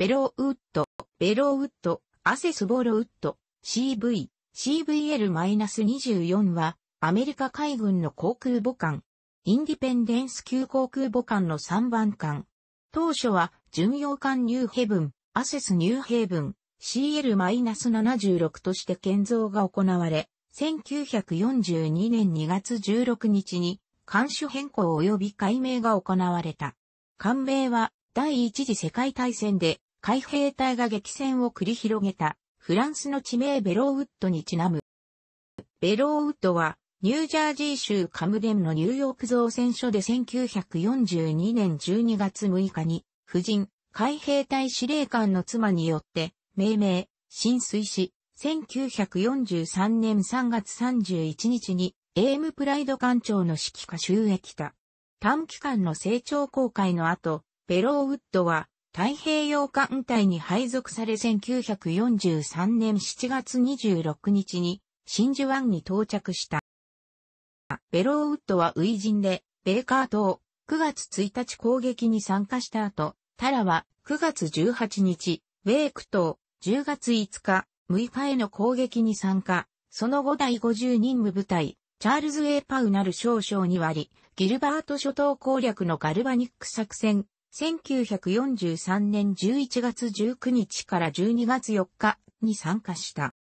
ベローウッド、ベローウッド、アセスボロウッド、CV、CVL-24 は、アメリカ海軍の航空母艦、インディペンデンス級航空母艦の3番艦。当初は、巡洋艦ニューヘブン、アセスニューヘブン、CL-76 として建造が行われ、1942年2月16日に、艦種変更及び改名が行われた。艦名は、第一次世界大戦で海兵隊が激戦を繰り広げたフランスの地名ベローウッドにちなむ。ベローウッドはニュージャージー州カムデンのニューヨーク造船所で1942年12月6日に夫人海兵隊司令官の妻によって命名、浸水し、1943年3月31日にエームプライド艦長の指揮下収益た。短期間の成長公開の後、ベローウッドは太平洋艦隊に配属され1943年7月26日に真珠湾に到着した。ベローウッドは初陣で、ベーカー島9月1日攻撃に参加した後、タラは9月18日、ウェーク島10月5日、6日への攻撃に参加、その後第50任務部隊、チャールズ・エーパウナル少将に割り、ギルバート諸島攻略のガルバニック作戦1943年11月19日から12月4日に参加した。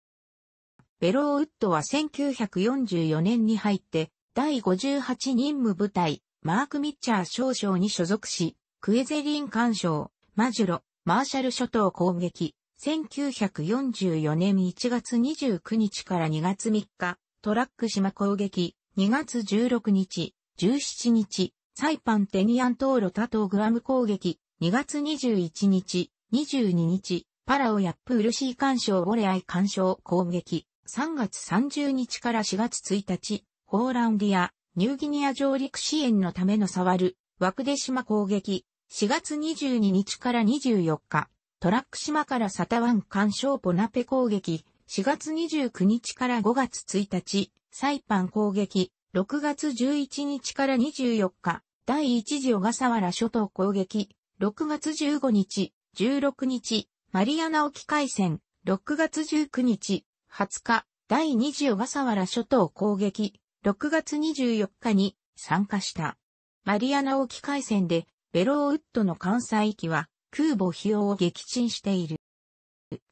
ベローウッドは1944年に入って第58任務部隊マーク・ミッチャー少将に所属し、クエゼリン干渉、マジュロ、マーシャル諸島攻撃、1944年1月29日から2月3日、トラック島攻撃、2月16日、17日、サイパンテニアントーロ多島グアム攻撃、2月21日、22日、パラオヤップウルシー干渉ボレアイ干渉攻撃、3月30日から4月1日、ホーランディア、ニューギニア上陸支援のための触る、ワクデ島攻撃、4月22日から24日、トラック島からサタワン干渉ポナペ攻撃、4月29日から5月1日、サイパン攻撃、6月11日から24日、第1次小笠原諸島攻撃、6月15日、16日、マリアナ沖海戦、6月19日、20日、第2次小笠原諸島攻撃、6月24日に参加した。マリアナ沖海戦で、ベローウッドの関西域は、空母費用を撃沈している。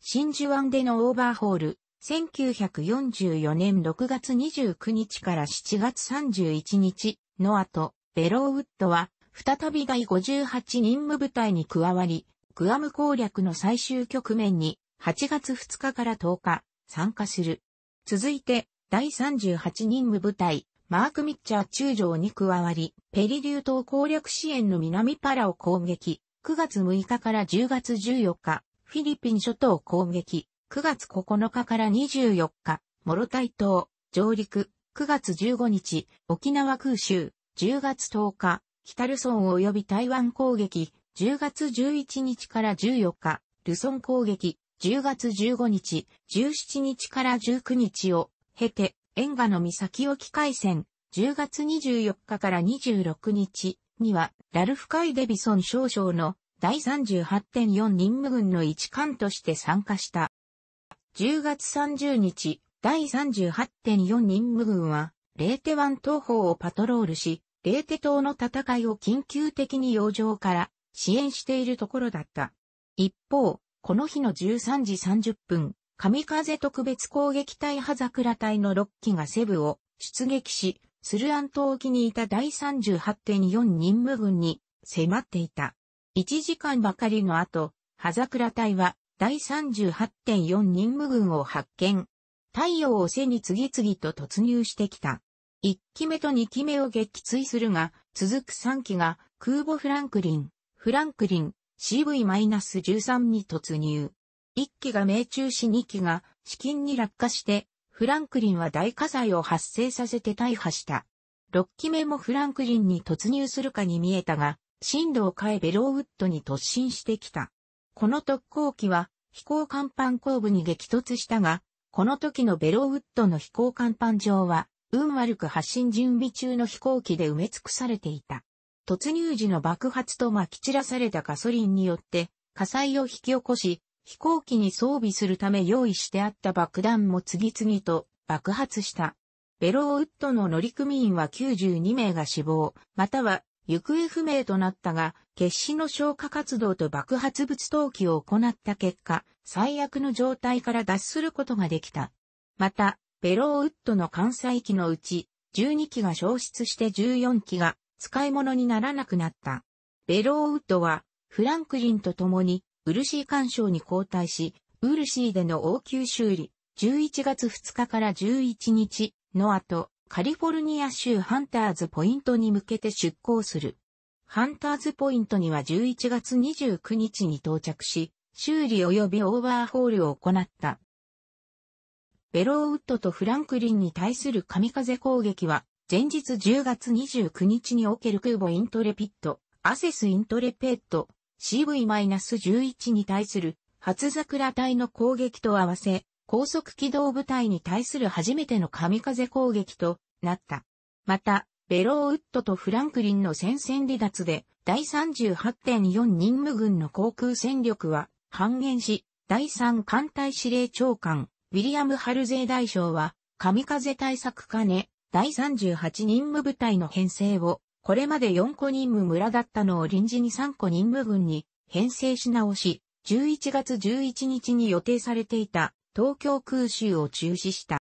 真珠湾でのオーバーホール、1944年6月29日から7月31日の後、ベローウッドは、再び第58任務部隊に加わり、グアム攻略の最終局面に、8月2日から10日、参加する。続いて、第38任務部隊、マーク・ミッチャー中将に加わり、ペリリュー島攻略支援の南パラを攻撃、9月6日から10月14日、フィリピン諸島攻撃、9月9日から24日、モロタイ島、上陸、9月15日、沖縄空襲、10月10日、北ルソン及び台湾攻撃、10月11日から14日、ルソン攻撃、10月15日、17日から19日を経て、沿岸の岬沖海戦、10月24日から26日には、ラルフ・カイ・デビソン少将の第38.4任務軍の一艦として参加した。10月30日、第38.4任務軍は、レーテワン東方をパトロールし、レーテ島の戦いを緊急的に洋上から支援しているところだった。一方、この日の13時30分、神風特別攻撃隊葉桜隊の6機がセブを出撃し、スルアン島沖にいた第38.4任務軍に迫っていた。1時間ばかりの後、葉桜隊は第38.4任務軍を発見。太陽を背に次々と突入してきた。1機目と2機目を撃墜するが、続く3機が、空母フランクリン、フランクリン、CV-13 に突入。1機が命中し2機が資金に落下して、フランクリンは大火災を発生させて大破した。6機目もフランクリンに突入するかに見えたが、進路を変えベローウッドに突進してきた。この特攻機は飛行甲板後部に激突したが、この時のベローウッドの飛行甲板上は運悪く発進準備中の飛行機で埋め尽くされていた。突入時の爆発と撒き散らされたガソリンによって火災を引き起こし、飛行機に装備するため用意してあった爆弾も次々と爆発した。ベローウッドの乗組員は92名が死亡、または行方不明となったが、決死の消火活動と爆発物投棄を行った結果、最悪の状態から脱することができた。また、ベローウッドの関西機のうち、12機が消失して14機が使い物にならなくなった。ベローウッドは、フランクリンと共に、ウルシー干渉に交代し、ウルシーでの応急修理、11月2日から11日の後、カリフォルニア州ハンターズポイントに向けて出港する。ハンターズポイントには11月29日に到着し、修理及びオーバーホールを行った。ベローウッドとフランクリンに対する神風攻撃は、前日10月29日における空母イントレピット、アセスイントレペット、CV-11 に対する初桜隊の攻撃と合わせ、高速機動部隊に対する初めての神風攻撃となった。また、ベローウッドとフランクリンの戦線離脱で、第38.4任務軍の航空戦力は半減し、第3艦隊司令長官、ウィリアム・ハルゼー大将は、神風対策課ね、第38任務部隊の編成を、これまで4個任務村だったのを臨時に3個任務軍に編成し直し、11月11日に予定されていた東京空襲を中止した。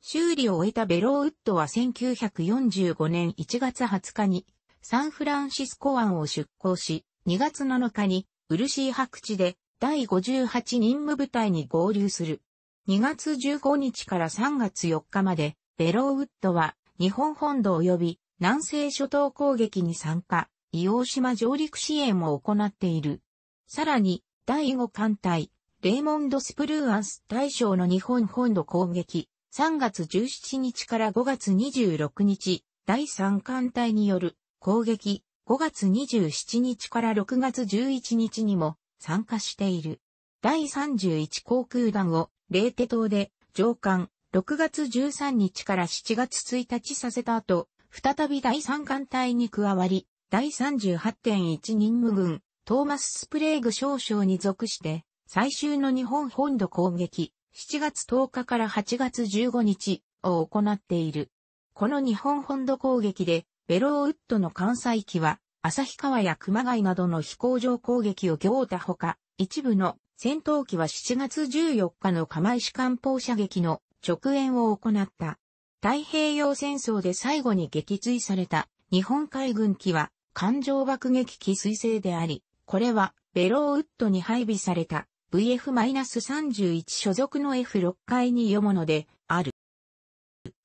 修理を終えたベローウッドは1945年1月20日にサンフランシスコ湾を出港し、2月7日にウルシー白地で第58任務部隊に合流する。2月15日から3月4日まで、ベローウッドは日本本土及び南西諸島攻撃に参加、伊黄島上陸支援を行っている。さらに、第5艦隊、レイモンド・スプルーアンス大将の日本本土攻撃、3月17日から5月26日、第3艦隊による攻撃、5月27日から6月11日にも参加している。第31航空団をレーテ島で上官6月13日から7月1日させた後、再び第3艦隊に加わり、第38.1任務軍、トーマス・スプレーグ少将に属して、最終の日本本土攻撃、7月10日から8月15日を行っている。この日本本土攻撃で、ベローウッドの関西機は、旭川や熊谷などの飛行場攻撃を行ったほか、一部の戦闘機は7月14日の釜石艦砲射撃の直演を行った。太平洋戦争で最後に撃墜された日本海軍機は艦上爆撃機彗星であり、これはベローウッドに配備された VF-31 所属の F6 階に読むのである。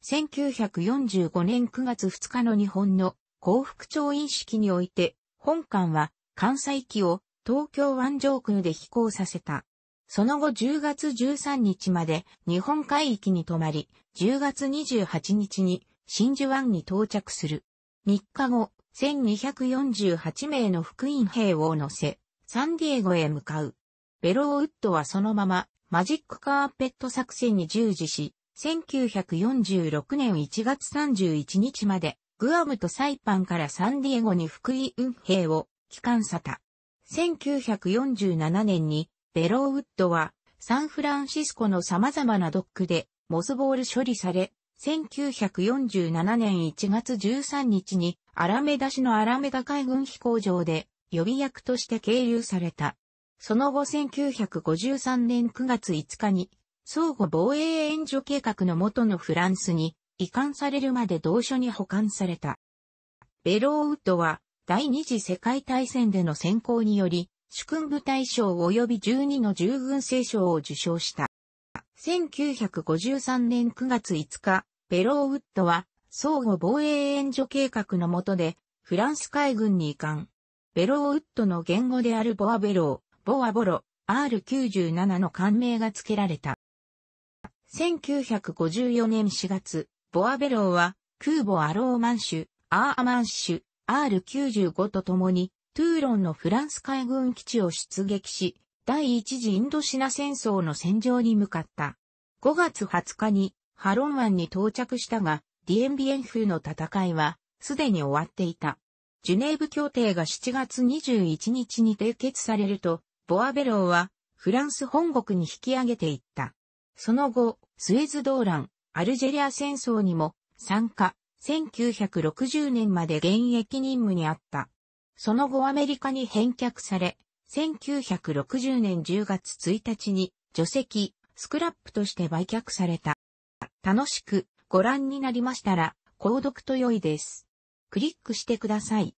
1945年9月2日の日本の幸福調印式において、本艦は関西機を東京湾上空で飛行させた。その後10月13日まで日本海域に泊まり、10月28日に真珠湾に到着する。3日後、1248名の福音兵を乗せ、サンディエゴへ向かう。ベローウッドはそのままマジックカーペット作戦に従事し、1946年1月31日までグアムとサイパンからサンディエゴに福音兵を帰還さた。1947年にベローウッドはサンフランシスコの様々なドックでモスボール処理され、1947年1月13日にアラメダ市のアラメダ海軍飛行場で予備役として経由された。その後1953年9月5日に相互防衛援助計画の元のフランスに移管されるまで同所に保管された。ベローウッドは第二次世界大戦での選考により、主君部大賞及び12の従軍聖賞を受賞した。1953年9月5日、ベローウッドは相互防衛援助計画の下でフランス海軍に移管。ベローウッドの言語であるボアベロー、ボアボロ、R97 の艦名が付けられた。1954年4月、ボアベローは空母アローマンシュ、アーマンシュ、R95 と共に、トゥーロンのフランス海軍基地を出撃し、第一次インドシナ戦争の戦場に向かった。5月20日にハロン湾に到着したが、ディエンビエンフの戦いはすでに終わっていた。ジュネーブ協定が7月21日に締結されると、ボアベローはフランス本国に引き上げていった。その後、スエズ動乱、アルジェリア戦争にも参加、1960年まで現役任務にあった。その後アメリカに返却され、1960年10月1日に除籍、スクラップとして売却された。楽しくご覧になりましたら、購読と良いです。クリックしてください。